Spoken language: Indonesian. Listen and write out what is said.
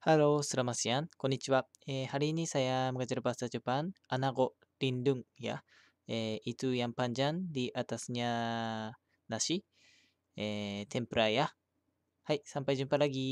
Halo, selamat siang. Konnichiwa. Eh, hari ini saya mengajar bahasa Jepang, anago rindung ya. Eh, itu yang panjang di atasnya nasi. Eh, tempura ya. Hai, sampai jumpa lagi.